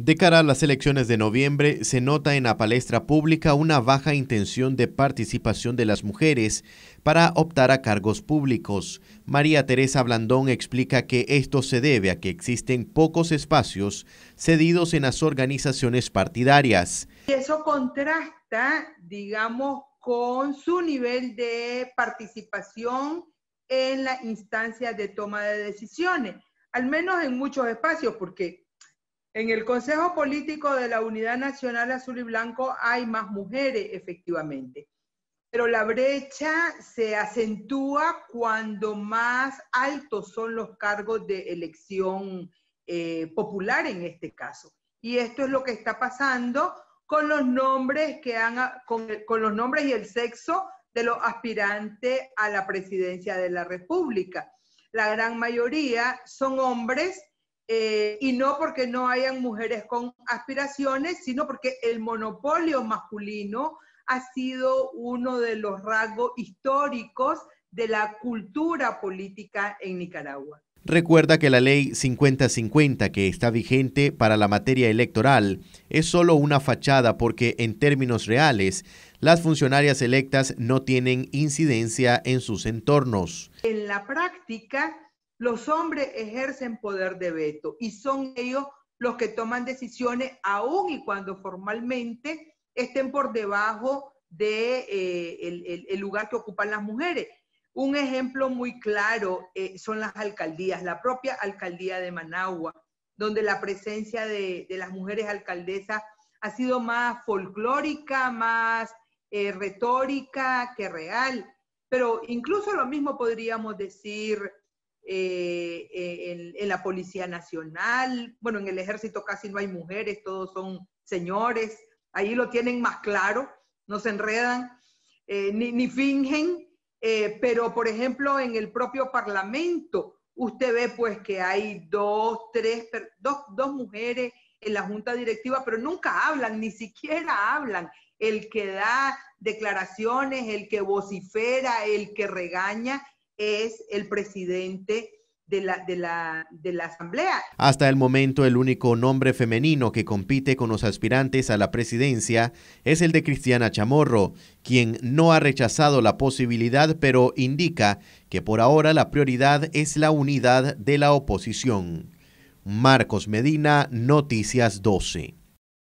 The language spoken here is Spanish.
De cara a las elecciones de noviembre, se nota en la palestra pública una baja intención de participación de las mujeres para optar a cargos públicos. María Teresa Blandón explica que esto se debe a que existen pocos espacios cedidos en las organizaciones partidarias. Y eso contrasta, digamos, con su nivel de participación en la instancia de toma de decisiones, al menos en muchos espacios, porque en el Consejo Político de la Unidad Nacional Azul y Blanco hay más mujeres, efectivamente, pero la brecha se acentúa cuando más altos son los cargos de elección eh, popular en este caso. Y esto es lo que está pasando con los nombres que han, con los nombres y el sexo de los aspirantes a la presidencia de la República. La gran mayoría son hombres eh, y no porque no hayan mujeres con aspiraciones, sino porque el monopolio masculino ha sido uno de los rasgos históricos de la cultura política en Nicaragua. Recuerda que la ley 5050 que está vigente para la materia electoral es solo una fachada porque en términos reales las funcionarias electas no tienen incidencia en sus entornos. En la práctica, los hombres ejercen poder de veto y son ellos los que toman decisiones aún y cuando formalmente estén por debajo del de, eh, el, lugar que ocupan las mujeres. Un ejemplo muy claro eh, son las alcaldías, la propia alcaldía de Managua, donde la presencia de, las mujeres alcaldesas ha sido más folclórica, más eh, retórica que real. Pero incluso lo mismo podríamos decir eh, eh, en, la Policía Nacional, bueno, en el ejército casi no hay mujeres, todos son señores, ahí lo tienen más claro, no se enredan, eh, ni, fingen, pero por ejemplo en el propio Parlamento, usted ve pues que hay dos, tres, dos, dos mujeres en la junta directiva, pero nunca hablan, ni siquiera hablan. El que da declaraciones, el que vocifera, el que regaña, es el presidente de la, Asamblea. Hasta el momento, el único nombre femenino que compite con los aspirantes a la presidencia es el de Cristiana Chamorro, quien no ha rechazado la posibilidad, pero indica que por ahora la prioridad es la unidad de la oposición. Marcos Medina, Noticias 12.